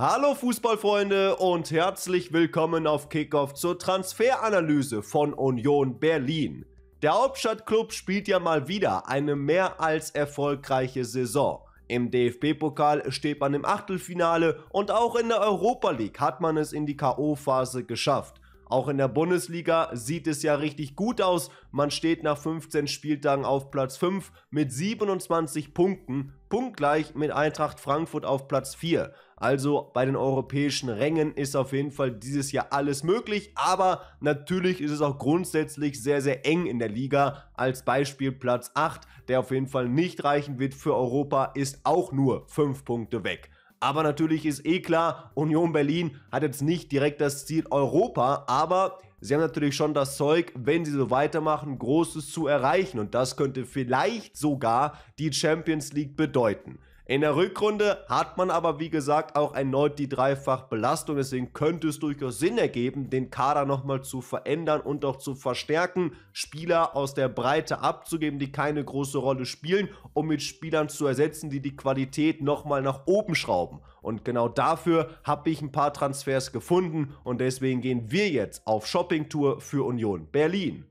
Hallo Fußballfreunde und herzlich willkommen auf Kickoff zur Transferanalyse von Union Berlin. Der Hauptstadtklub spielt ja mal wieder eine mehr als erfolgreiche Saison. Im DFB-Pokal steht man im Achtelfinale und auch in der Europa League hat man es in die KO-Phase geschafft. Auch in der Bundesliga sieht es ja richtig gut aus. Man steht nach 15 Spieltagen auf Platz 5 mit 27 Punkten, punktgleich mit Eintracht Frankfurt auf Platz 4. Also bei den europäischen Rängen ist auf jeden Fall dieses Jahr alles möglich, aber natürlich ist es auch grundsätzlich sehr, sehr eng in der Liga. Als Beispiel Platz 8, der auf jeden Fall nicht reichen wird für Europa, ist auch nur 5 Punkte weg. Aber natürlich ist eh klar, Union Berlin hat jetzt nicht direkt das Ziel Europa, aber sie haben natürlich schon das Zeug, wenn sie so weitermachen, Großes zu erreichen. Und das könnte vielleicht sogar die Champions League bedeuten. In der Rückrunde hat man aber, wie gesagt, auch erneut die Dreifachbelastung. Deswegen könnte es durchaus Sinn ergeben, den Kader nochmal zu verändern und auch zu verstärken, Spieler aus der Breite abzugeben, die keine große Rolle spielen, um mit Spielern zu ersetzen, die die Qualität nochmal nach oben schrauben. Und genau dafür habe ich ein paar Transfers gefunden und deswegen gehen wir jetzt auf Shoppingtour für Union Berlin.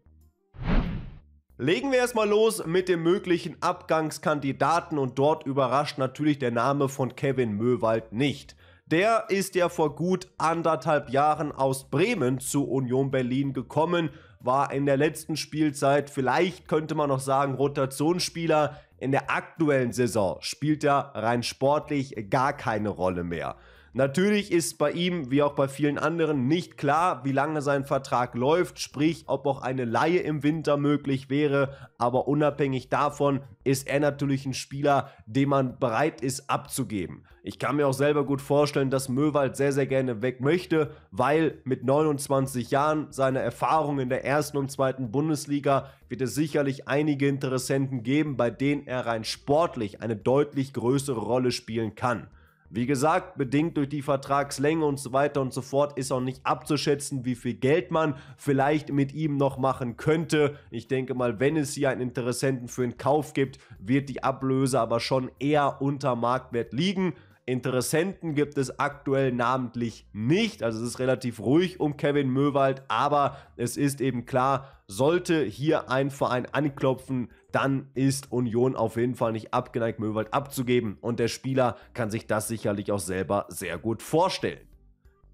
Legen wir erstmal los mit dem möglichen Abgangskandidaten und dort überrascht natürlich der Name von Kevin Möwald nicht. Der ist ja vor gut anderthalb Jahren aus Bremen zu Union Berlin gekommen, war in der letzten Spielzeit, vielleicht könnte man noch sagen, Rotationsspieler. In der aktuellen Saison spielt er rein sportlich gar keine Rolle mehr. Natürlich ist bei ihm, wie auch bei vielen anderen, nicht klar, wie lange sein Vertrag läuft, sprich, ob auch eine Laie im Winter möglich wäre. Aber unabhängig davon ist er natürlich ein Spieler, den man bereit ist abzugeben. Ich kann mir auch selber gut vorstellen, dass Möwald sehr, sehr gerne weg möchte, weil mit 29 Jahren seiner Erfahrung in der ersten und zweiten Bundesliga wird es sicherlich einige Interessenten geben, bei denen er rein sportlich eine deutlich größere Rolle spielen kann. Wie gesagt, bedingt durch die Vertragslänge und so weiter und so fort ist auch nicht abzuschätzen, wie viel Geld man vielleicht mit ihm noch machen könnte. Ich denke mal, wenn es hier einen Interessenten für den Kauf gibt, wird die Ablöse aber schon eher unter Marktwert liegen. Interessenten gibt es aktuell namentlich nicht. Also es ist relativ ruhig um Kevin Möwald, aber es ist eben klar, sollte hier ein Verein anklopfen, dann ist Union auf jeden Fall nicht abgeneigt, Möwald abzugeben. Und der Spieler kann sich das sicherlich auch selber sehr gut vorstellen.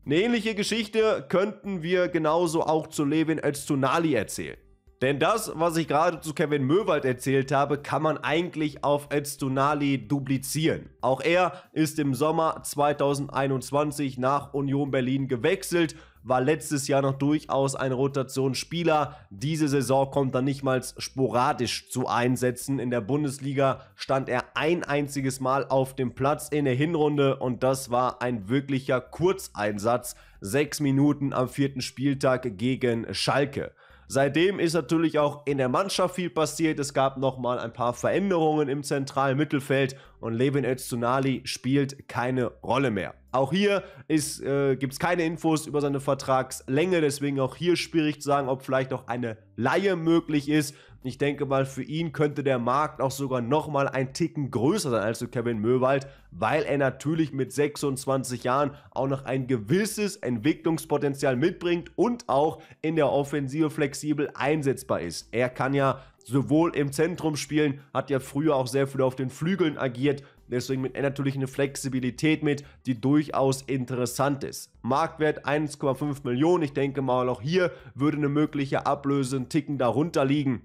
Eine ähnliche Geschichte könnten wir genauso auch zu Levin Öztunali erzählen. Denn das, was ich gerade zu Kevin Möwald erzählt habe, kann man eigentlich auf Öztunali duplizieren. Auch er ist im Sommer 2021 nach Union Berlin gewechselt war letztes Jahr noch durchaus ein Rotationsspieler. Diese Saison kommt dann nicht mal sporadisch zu Einsätzen. In der Bundesliga stand er ein einziges Mal auf dem Platz in der Hinrunde und das war ein wirklicher Kurzeinsatz. Sechs Minuten am vierten Spieltag gegen Schalke. Seitdem ist natürlich auch in der Mannschaft viel passiert. Es gab nochmal ein paar Veränderungen im zentralen Mittelfeld und Levin Öztunali spielt keine Rolle mehr. Auch hier äh, gibt es keine Infos über seine Vertragslänge, deswegen auch hier schwierig zu sagen, ob vielleicht noch eine Laie möglich ist. Ich denke mal, für ihn könnte der Markt auch sogar nochmal ein Ticken größer sein als für Kevin Möwald, weil er natürlich mit 26 Jahren auch noch ein gewisses Entwicklungspotenzial mitbringt und auch in der Offensive flexibel einsetzbar ist. Er kann ja sowohl im Zentrum spielen, hat ja früher auch sehr viel auf den Flügeln agiert, deswegen mit natürlich eine Flexibilität mit, die durchaus interessant ist. Marktwert 1,5 Millionen, ich denke mal auch hier würde eine mögliche Ablöse einen Ticken darunter liegen.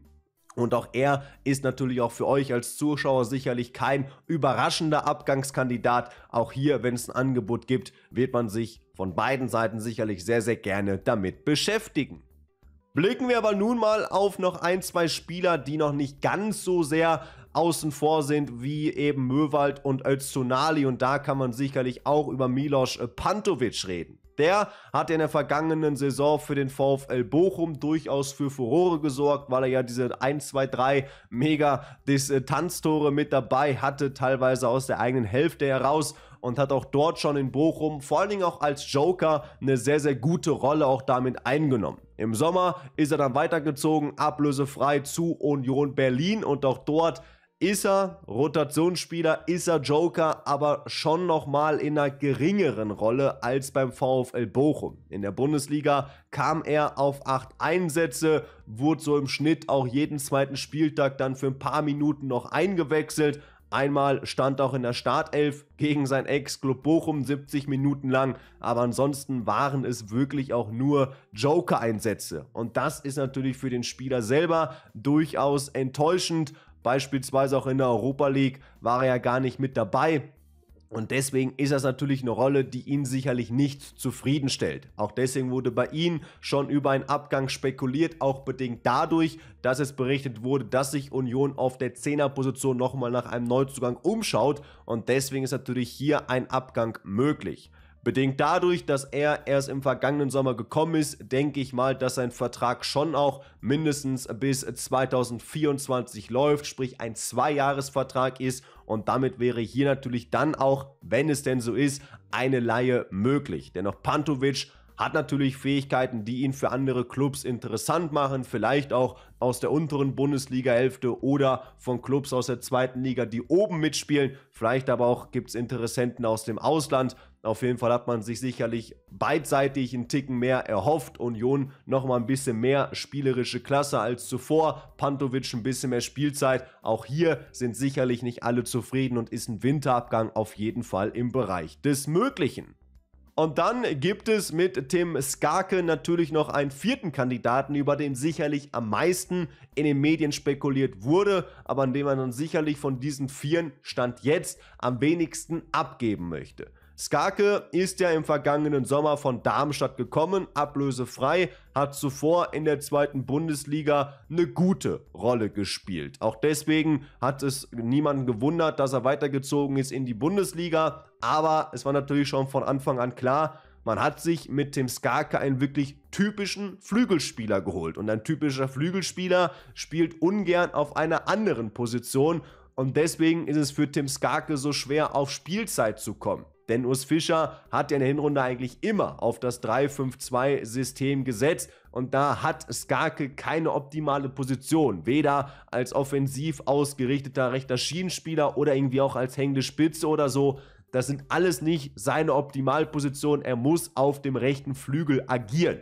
Und auch er ist natürlich auch für euch als Zuschauer sicherlich kein überraschender Abgangskandidat. Auch hier, wenn es ein Angebot gibt, wird man sich von beiden Seiten sicherlich sehr, sehr gerne damit beschäftigen. Blicken wir aber nun mal auf noch ein, zwei Spieler, die noch nicht ganz so sehr außen vor sind wie eben Möwald und Öztunali. Und da kann man sicherlich auch über Milos Pantovic reden. Der hat in der vergangenen Saison für den VfL Bochum durchaus für Furore gesorgt, weil er ja diese 1, 2, 3 mega Distanztore mit dabei hatte, teilweise aus der eigenen Hälfte heraus und hat auch dort schon in Bochum, vor allen Dingen auch als Joker, eine sehr, sehr gute Rolle auch damit eingenommen. Im Sommer ist er dann weitergezogen, ablösefrei zu Union Berlin und auch dort ist er Rotationsspieler, ist er Joker, aber schon nochmal in einer geringeren Rolle als beim VfL Bochum. In der Bundesliga kam er auf acht Einsätze, wurde so im Schnitt auch jeden zweiten Spieltag dann für ein paar Minuten noch eingewechselt. Einmal stand auch in der Startelf gegen sein Ex-Club Bochum 70 Minuten lang, aber ansonsten waren es wirklich auch nur Joker-Einsätze. Und das ist natürlich für den Spieler selber durchaus enttäuschend Beispielsweise auch in der Europa League war er ja gar nicht mit dabei. Und deswegen ist das natürlich eine Rolle, die ihn sicherlich nicht zufriedenstellt. Auch deswegen wurde bei ihm schon über einen Abgang spekuliert, auch bedingt dadurch, dass es berichtet wurde, dass sich Union auf der 10er-Position nochmal nach einem Neuzugang umschaut. Und deswegen ist natürlich hier ein Abgang möglich. Bedingt dadurch, dass er erst im vergangenen Sommer gekommen ist, denke ich mal, dass sein Vertrag schon auch mindestens bis 2024 läuft, sprich ein Zweijahresvertrag ist und damit wäre hier natürlich dann auch, wenn es denn so ist, eine Laie möglich. Dennoch Pantovic hat natürlich Fähigkeiten, die ihn für andere Clubs interessant machen, vielleicht auch aus der unteren Bundesliga-Hälfte oder von Clubs aus der zweiten Liga, die oben mitspielen. Vielleicht aber auch gibt es Interessenten aus dem Ausland. Auf jeden Fall hat man sich sicherlich beidseitig einen Ticken mehr erhofft. Union nochmal ein bisschen mehr spielerische Klasse als zuvor. Pantovic ein bisschen mehr Spielzeit. Auch hier sind sicherlich nicht alle zufrieden und ist ein Winterabgang auf jeden Fall im Bereich des Möglichen. Und dann gibt es mit Tim Skarke natürlich noch einen vierten Kandidaten, über den sicherlich am meisten in den Medien spekuliert wurde, aber an dem man dann sicherlich von diesen Vieren Stand jetzt am wenigsten abgeben möchte. Skake ist ja im vergangenen Sommer von Darmstadt gekommen, ablösefrei, hat zuvor in der zweiten Bundesliga eine gute Rolle gespielt. Auch deswegen hat es niemanden gewundert, dass er weitergezogen ist in die Bundesliga, aber es war natürlich schon von Anfang an klar, man hat sich mit dem Skake einen wirklich typischen Flügelspieler geholt. Und ein typischer Flügelspieler spielt ungern auf einer anderen Position. Und deswegen ist es für Tim Skarke so schwer, auf Spielzeit zu kommen. Denn Urs Fischer hat ja in der Hinrunde eigentlich immer auf das 3-5-2-System gesetzt und da hat Skarke keine optimale Position. Weder als offensiv ausgerichteter rechter Schienenspieler oder irgendwie auch als hängende Spitze oder so. Das sind alles nicht seine Optimalpositionen. Er muss auf dem rechten Flügel agieren.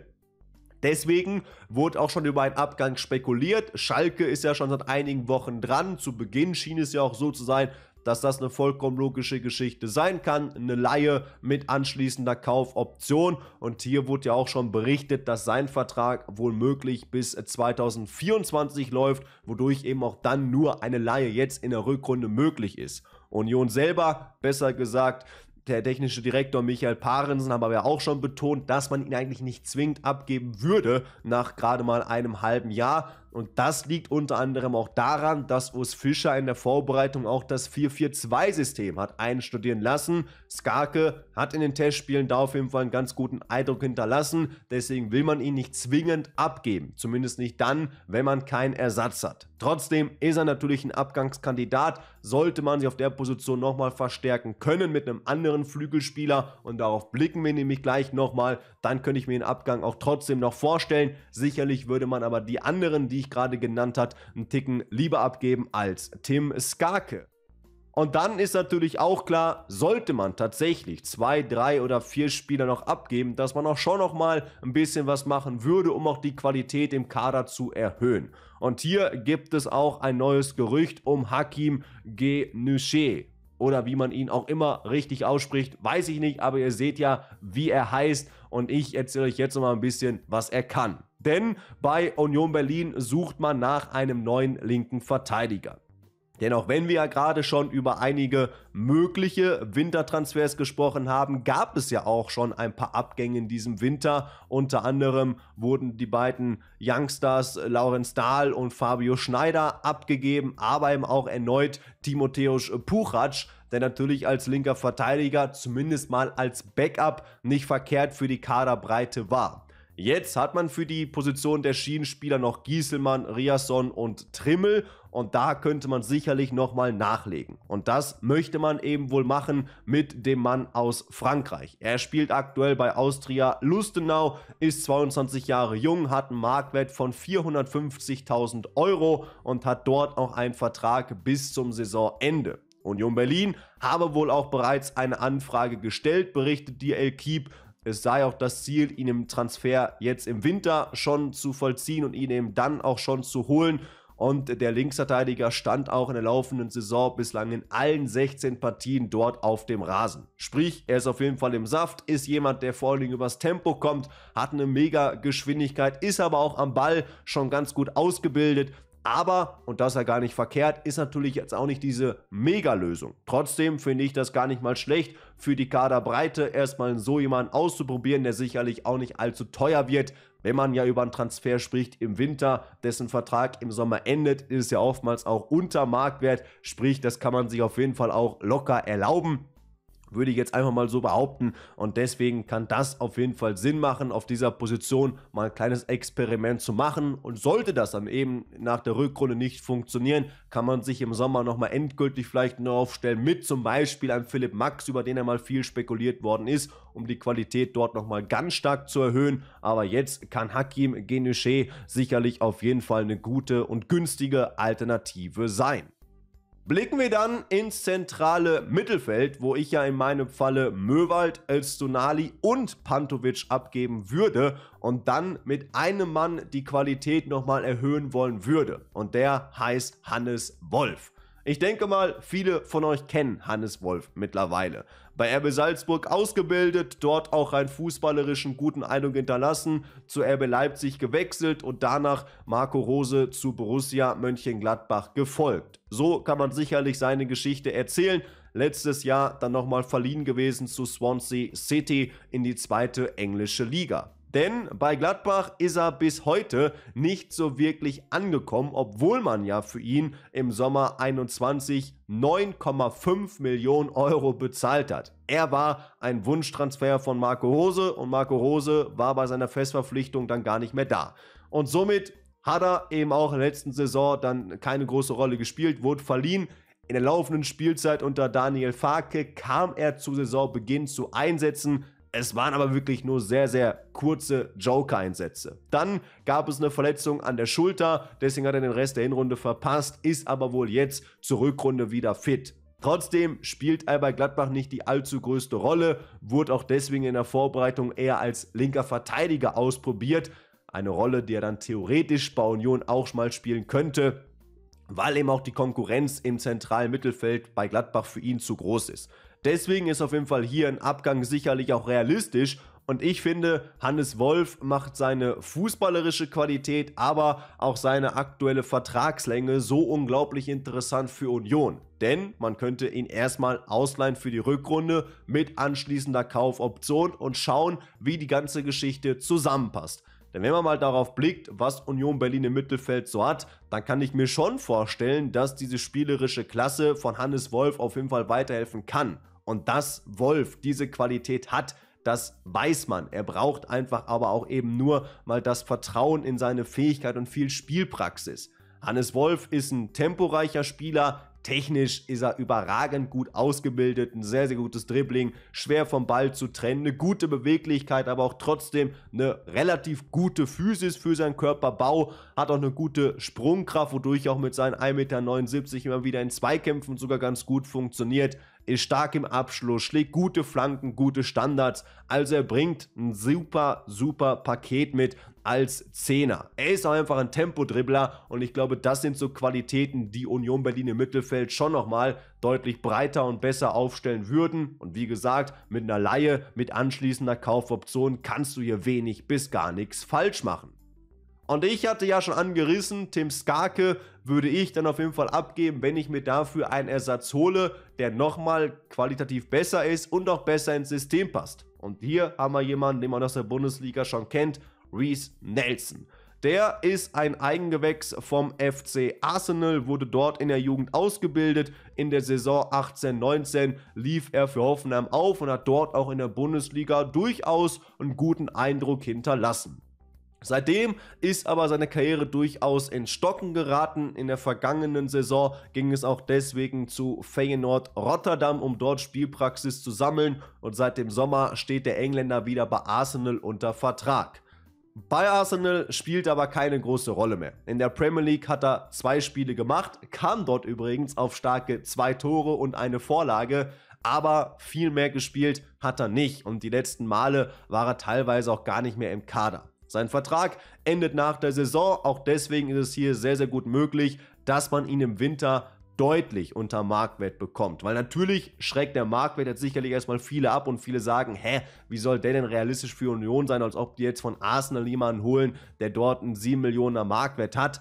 Deswegen wurde auch schon über einen Abgang spekuliert. Schalke ist ja schon seit einigen Wochen dran. Zu Beginn schien es ja auch so zu sein, dass das eine vollkommen logische Geschichte sein kann. Eine Laie mit anschließender Kaufoption. Und hier wurde ja auch schon berichtet, dass sein Vertrag wohl möglich bis 2024 läuft, wodurch eben auch dann nur eine Laie jetzt in der Rückrunde möglich ist. Union selber, besser gesagt, der technische Direktor Michael Parensen haben aber ja auch schon betont, dass man ihn eigentlich nicht zwingend abgeben würde nach gerade mal einem halben Jahr, und das liegt unter anderem auch daran, dass Urs Fischer in der Vorbereitung auch das 4-4-2-System hat einstudieren lassen. Skarke hat in den Testspielen da auf jeden Fall einen ganz guten Eindruck hinterlassen. Deswegen will man ihn nicht zwingend abgeben. Zumindest nicht dann, wenn man keinen Ersatz hat. Trotzdem ist er natürlich ein Abgangskandidat. Sollte man sich auf der Position nochmal verstärken können mit einem anderen Flügelspieler und darauf blicken wir nämlich gleich nochmal, dann könnte ich mir den Abgang auch trotzdem noch vorstellen. Sicherlich würde man aber die anderen, die ich ich gerade genannt hat, einen Ticken lieber abgeben als Tim Skake. Und dann ist natürlich auch klar, sollte man tatsächlich zwei, drei oder vier Spieler noch abgeben, dass man auch schon nochmal ein bisschen was machen würde, um auch die Qualität im Kader zu erhöhen. Und hier gibt es auch ein neues Gerücht um Hakim Genüche oder wie man ihn auch immer richtig ausspricht, weiß ich nicht, aber ihr seht ja, wie er heißt und ich erzähle euch jetzt nochmal ein bisschen, was er kann. Denn bei Union Berlin sucht man nach einem neuen linken Verteidiger. Denn auch wenn wir ja gerade schon über einige mögliche Wintertransfers gesprochen haben, gab es ja auch schon ein paar Abgänge in diesem Winter. Unter anderem wurden die beiden Youngstars äh, Laurenz Dahl und Fabio Schneider abgegeben, aber eben auch erneut Timotheus äh, Puchatsch, der natürlich als linker Verteidiger zumindest mal als Backup nicht verkehrt für die Kaderbreite war. Jetzt hat man für die Position der Schienenspieler noch Gieselmann, Riasson und Trimmel und da könnte man sicherlich nochmal nachlegen. Und das möchte man eben wohl machen mit dem Mann aus Frankreich. Er spielt aktuell bei Austria Lustenau, ist 22 Jahre jung, hat einen Marktwert von 450.000 Euro und hat dort auch einen Vertrag bis zum Saisonende. Union Berlin habe wohl auch bereits eine Anfrage gestellt, berichtet die El Kiep. Es sei auch das Ziel, ihn im Transfer jetzt im Winter schon zu vollziehen und ihn eben dann auch schon zu holen. Und der Linksverteidiger stand auch in der laufenden Saison bislang in allen 16 Partien dort auf dem Rasen. Sprich, er ist auf jeden Fall im Saft, ist jemand, der vor allen Dingen übers Tempo kommt, hat eine mega Geschwindigkeit, ist aber auch am Ball schon ganz gut ausgebildet, aber, und das ist ja gar nicht verkehrt, ist natürlich jetzt auch nicht diese Mega-Lösung. Trotzdem finde ich das gar nicht mal schlecht, für die Kaderbreite erstmal so jemanden auszuprobieren, der sicherlich auch nicht allzu teuer wird. Wenn man ja über einen Transfer spricht im Winter, dessen Vertrag im Sommer endet, ist es ja oftmals auch unter Marktwert. Sprich, das kann man sich auf jeden Fall auch locker erlauben würde ich jetzt einfach mal so behaupten. Und deswegen kann das auf jeden Fall Sinn machen, auf dieser Position mal ein kleines Experiment zu machen. Und sollte das dann eben nach der Rückrunde nicht funktionieren, kann man sich im Sommer nochmal endgültig vielleicht nur aufstellen mit zum Beispiel einem Philipp Max, über den mal viel spekuliert worden ist, um die Qualität dort nochmal ganz stark zu erhöhen. Aber jetzt kann Hakim Genüsche sicherlich auf jeden Fall eine gute und günstige Alternative sein. Blicken wir dann ins zentrale Mittelfeld, wo ich ja in meinem Falle Möwald, Elstonali und Pantovic abgeben würde und dann mit einem Mann die Qualität nochmal erhöhen wollen würde. Und der heißt Hannes Wolf. Ich denke mal, viele von euch kennen Hannes Wolf mittlerweile. Bei RB Salzburg ausgebildet, dort auch einen fußballerischen guten Eindruck hinterlassen, zu RB Leipzig gewechselt und danach Marco Rose zu Borussia Mönchengladbach gefolgt. So kann man sicherlich seine Geschichte erzählen letztes Jahr dann nochmal verliehen gewesen zu Swansea City in die zweite englische Liga. Denn bei Gladbach ist er bis heute nicht so wirklich angekommen, obwohl man ja für ihn im Sommer 21 9,5 Millionen Euro bezahlt hat. Er war ein Wunschtransfer von Marco Rose und Marco Rose war bei seiner Festverpflichtung dann gar nicht mehr da. Und somit hat er eben auch in der letzten Saison dann keine große Rolle gespielt, wurde verliehen. In der laufenden Spielzeit unter Daniel Farke kam er zu Saisonbeginn zu Einsätzen, es waren aber wirklich nur sehr, sehr kurze Joker-Einsätze. Dann gab es eine Verletzung an der Schulter, deswegen hat er den Rest der Hinrunde verpasst, ist aber wohl jetzt zur Rückrunde wieder fit. Trotzdem spielt er bei Gladbach nicht die allzu größte Rolle, wurde auch deswegen in der Vorbereitung eher als linker Verteidiger ausprobiert. Eine Rolle, die er dann theoretisch bei Union auch mal spielen könnte, weil eben auch die Konkurrenz im zentralen Mittelfeld bei Gladbach für ihn zu groß ist. Deswegen ist auf jeden Fall hier ein Abgang sicherlich auch realistisch und ich finde, Hannes Wolf macht seine fußballerische Qualität, aber auch seine aktuelle Vertragslänge so unglaublich interessant für Union. Denn man könnte ihn erstmal ausleihen für die Rückrunde mit anschließender Kaufoption und schauen, wie die ganze Geschichte zusammenpasst. Denn wenn man mal darauf blickt, was Union Berlin im Mittelfeld so hat, dann kann ich mir schon vorstellen, dass diese spielerische Klasse von Hannes Wolf auf jeden Fall weiterhelfen kann. Und dass Wolf diese Qualität hat, das weiß man. Er braucht einfach aber auch eben nur mal das Vertrauen in seine Fähigkeit und viel Spielpraxis. Hannes Wolf ist ein temporeicher Spieler, Technisch ist er überragend gut ausgebildet, ein sehr, sehr gutes Dribbling, schwer vom Ball zu trennen, eine gute Beweglichkeit, aber auch trotzdem eine relativ gute Physis für seinen Körperbau, hat auch eine gute Sprungkraft, wodurch er auch mit seinen 1,79 Meter immer wieder in Zweikämpfen sogar ganz gut funktioniert ist stark im Abschluss, schlägt gute Flanken, gute Standards. Also er bringt ein super, super Paket mit als Zehner. Er ist auch einfach ein Tempodribbler und ich glaube, das sind so Qualitäten, die Union Berlin im Mittelfeld schon nochmal deutlich breiter und besser aufstellen würden. Und wie gesagt, mit einer Laie, mit anschließender Kaufoption kannst du hier wenig bis gar nichts falsch machen. Und ich hatte ja schon angerissen, Tim Skarke würde ich dann auf jeden Fall abgeben, wenn ich mir dafür einen Ersatz hole, der nochmal qualitativ besser ist und auch besser ins System passt. Und hier haben wir jemanden, den man aus der Bundesliga schon kennt, Reese Nelson. Der ist ein Eigengewächs vom FC Arsenal, wurde dort in der Jugend ausgebildet. In der Saison 18-19 lief er für Hoffenheim auf und hat dort auch in der Bundesliga durchaus einen guten Eindruck hinterlassen. Seitdem ist aber seine Karriere durchaus in Stocken geraten. In der vergangenen Saison ging es auch deswegen zu Feyenoord Rotterdam, um dort Spielpraxis zu sammeln und seit dem Sommer steht der Engländer wieder bei Arsenal unter Vertrag. Bei Arsenal spielt aber keine große Rolle mehr. In der Premier League hat er zwei Spiele gemacht, kam dort übrigens auf starke zwei Tore und eine Vorlage, aber viel mehr gespielt hat er nicht und die letzten Male war er teilweise auch gar nicht mehr im Kader. Sein Vertrag endet nach der Saison, auch deswegen ist es hier sehr, sehr gut möglich, dass man ihn im Winter deutlich unter Marktwert bekommt. Weil natürlich schreckt der Marktwert jetzt sicherlich erstmal viele ab und viele sagen, hä, wie soll der denn realistisch für Union sein, als ob die jetzt von Arsenal jemanden holen, der dort einen 7 Millionen Marktwert hat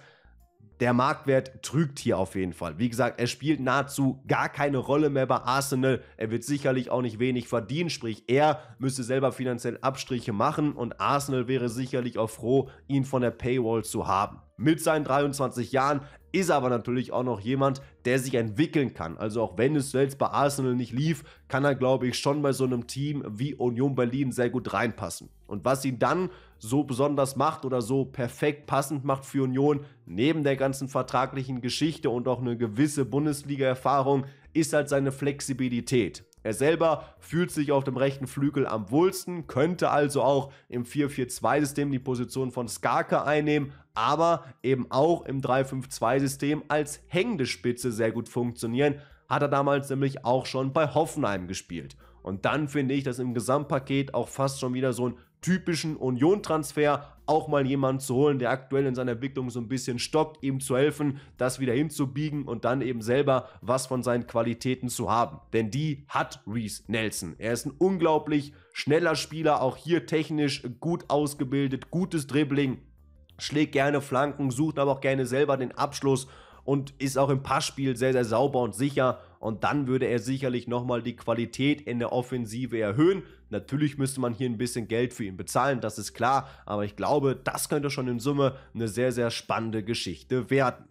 der Marktwert trügt hier auf jeden Fall. Wie gesagt, er spielt nahezu gar keine Rolle mehr bei Arsenal. Er wird sicherlich auch nicht wenig verdienen, sprich er müsste selber finanziell Abstriche machen und Arsenal wäre sicherlich auch froh, ihn von der Paywall zu haben. Mit seinen 23 Jahren ist aber natürlich auch noch jemand, der sich entwickeln kann. Also auch wenn es selbst bei Arsenal nicht lief, kann er, glaube ich, schon bei so einem Team wie Union Berlin sehr gut reinpassen. Und was ihn dann so besonders macht oder so perfekt passend macht für Union, neben der ganzen vertraglichen Geschichte und auch eine gewisse Bundesliga-Erfahrung, ist halt seine Flexibilität. Er selber fühlt sich auf dem rechten Flügel am wohlsten, könnte also auch im 4-4-2-System die Position von Skarke einnehmen, aber eben auch im 3-5-2-System als hängende Spitze sehr gut funktionieren. Hat er damals nämlich auch schon bei Hoffenheim gespielt. Und dann finde ich das im Gesamtpaket auch fast schon wieder so einen typischen Union-Transfer, auch mal jemanden zu holen, der aktuell in seiner Entwicklung so ein bisschen stockt, ihm zu helfen, das wieder hinzubiegen und dann eben selber was von seinen Qualitäten zu haben. Denn die hat Reese Nelson. Er ist ein unglaublich schneller Spieler, auch hier technisch gut ausgebildet, gutes Dribbling, schlägt gerne Flanken, sucht aber auch gerne selber den Abschluss und ist auch im Passspiel sehr, sehr sauber und sicher. Und dann würde er sicherlich nochmal die Qualität in der Offensive erhöhen. Natürlich müsste man hier ein bisschen Geld für ihn bezahlen, das ist klar. Aber ich glaube, das könnte schon in Summe eine sehr, sehr spannende Geschichte werden.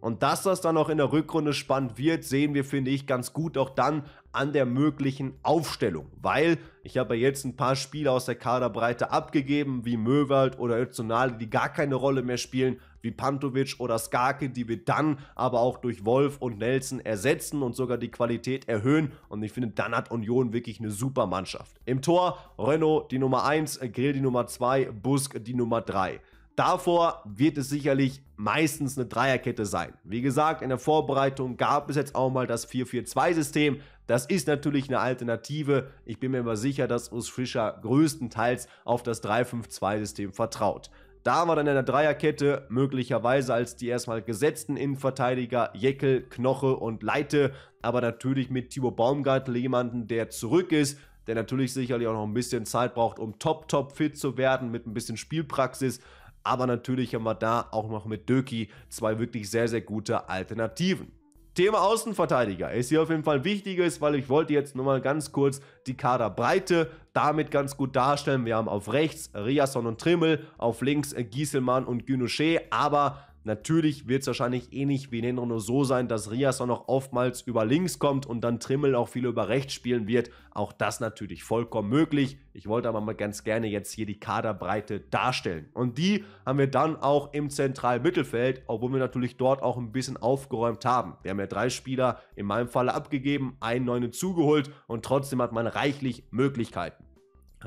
Und dass das dann auch in der Rückrunde spannend wird, sehen wir, finde ich, ganz gut auch dann, an der möglichen Aufstellung, weil ich habe ja jetzt ein paar Spieler aus der Kaderbreite abgegeben, wie Möwald oder Özonale, die gar keine Rolle mehr spielen, wie Pantovic oder Skarke, die wir dann aber auch durch Wolf und Nelson ersetzen und sogar die Qualität erhöhen. Und ich finde, dann hat Union wirklich eine super Mannschaft. Im Tor Renault die Nummer 1, Grill die Nummer 2, Busk die Nummer 3. Davor wird es sicherlich meistens eine Dreierkette sein. Wie gesagt, in der Vorbereitung gab es jetzt auch mal das 4-4-2-System. Das ist natürlich eine Alternative. Ich bin mir aber sicher, dass Urs Fischer größtenteils auf das 3-5-2-System vertraut. Da haben wir dann in der Dreierkette möglicherweise als die erstmal gesetzten Innenverteidiger Jeckel, Knoche und Leite, aber natürlich mit Thibaut Baumgartel jemanden, der zurück ist, der natürlich sicherlich auch noch ein bisschen Zeit braucht, um top, top fit zu werden mit ein bisschen Spielpraxis. Aber natürlich haben wir da auch noch mit Döki zwei wirklich sehr, sehr gute Alternativen. Thema Außenverteidiger ist hier auf jeden Fall wichtiges, weil ich wollte jetzt nur mal ganz kurz die Kaderbreite damit ganz gut darstellen. Wir haben auf rechts Riasson und Trimmel, auf links Gieselmann und Günoschee, aber Natürlich wird es wahrscheinlich ähnlich eh wie in den Renault so sein, dass Rias auch noch oftmals über links kommt und dann Trimmel auch viel über rechts spielen wird. Auch das natürlich vollkommen möglich. Ich wollte aber mal ganz gerne jetzt hier die Kaderbreite darstellen. Und die haben wir dann auch im zentralen Mittelfeld, obwohl wir natürlich dort auch ein bisschen aufgeräumt haben. Wir haben ja drei Spieler in meinem Falle abgegeben, einen neuen zugeholt und trotzdem hat man reichlich Möglichkeiten.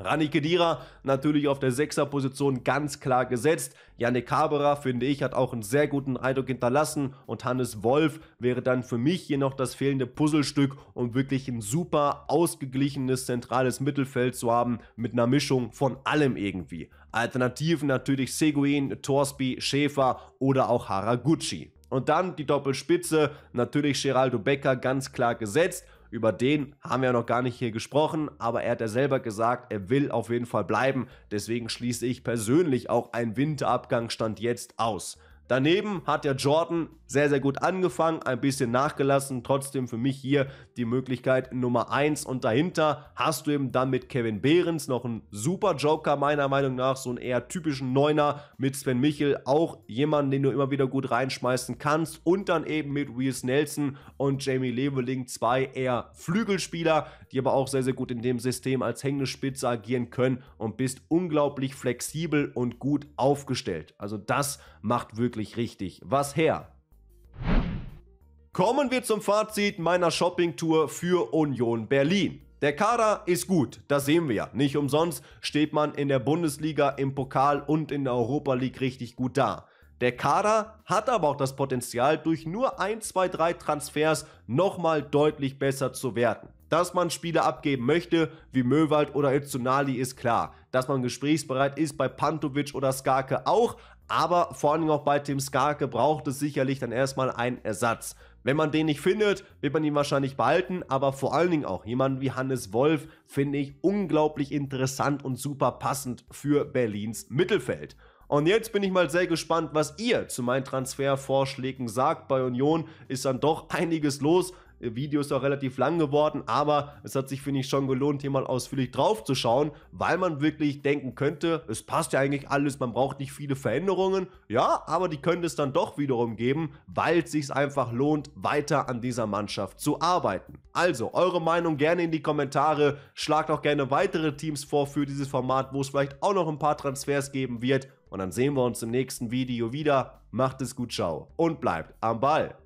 Rani Kedira natürlich auf der Sechserposition ganz klar gesetzt. Yannick Kabera, finde ich, hat auch einen sehr guten Eindruck hinterlassen und Hannes Wolf wäre dann für mich hier noch das fehlende Puzzlestück, um wirklich ein super ausgeglichenes zentrales Mittelfeld zu haben mit einer Mischung von allem irgendwie. Alternativen natürlich Seguin, Torsby, Schäfer oder auch Haraguchi. Und dann die Doppelspitze, natürlich Geraldo Becker ganz klar gesetzt über den haben wir noch gar nicht hier gesprochen, aber er hat ja selber gesagt, er will auf jeden Fall bleiben. Deswegen schließe ich persönlich auch einen Winterabgang Stand jetzt aus. Daneben hat ja Jordan sehr, sehr gut angefangen, ein bisschen nachgelassen. Trotzdem für mich hier die Möglichkeit Nummer 1 und dahinter hast du eben dann mit Kevin Behrens noch einen super Joker, meiner Meinung nach, so einen eher typischen Neuner mit Sven Michel, auch jemanden, den du immer wieder gut reinschmeißen kannst und dann eben mit Wies Nelson und Jamie Leveling, zwei eher Flügelspieler, die aber auch sehr, sehr gut in dem System als hängende Spitze agieren können und bist unglaublich flexibel und gut aufgestellt. Also das macht wirklich richtig was her. Kommen wir zum Fazit meiner Shoppingtour für Union Berlin. Der Kader ist gut, das sehen wir ja. Nicht umsonst steht man in der Bundesliga, im Pokal und in der Europa League richtig gut da. Der Kader hat aber auch das Potenzial, durch nur 1, 2, 3 Transfers nochmal deutlich besser zu werden. Dass man Spiele abgeben möchte, wie Möwald oder Öztunali, ist klar. Dass man gesprächsbereit ist bei Pantovic oder Skarke auch, aber vor allem auch bei Tim Skarke braucht es sicherlich dann erstmal einen Ersatz. Wenn man den nicht findet, wird man ihn wahrscheinlich behalten, aber vor allen Dingen auch jemanden wie Hannes Wolf finde ich unglaublich interessant und super passend für Berlins Mittelfeld. Und jetzt bin ich mal sehr gespannt, was ihr zu meinen Transfervorschlägen sagt. Bei Union ist dann doch einiges los. Video ist auch relativ lang geworden, aber es hat sich, finde ich, schon gelohnt, hier mal ausführlich drauf zu schauen, weil man wirklich denken könnte, es passt ja eigentlich alles, man braucht nicht viele Veränderungen. Ja, aber die könnte es dann doch wiederum geben, weil es sich einfach lohnt, weiter an dieser Mannschaft zu arbeiten. Also, eure Meinung gerne in die Kommentare. Schlagt auch gerne weitere Teams vor für dieses Format, wo es vielleicht auch noch ein paar Transfers geben wird. Und dann sehen wir uns im nächsten Video wieder. Macht es gut, ciao und bleibt am Ball.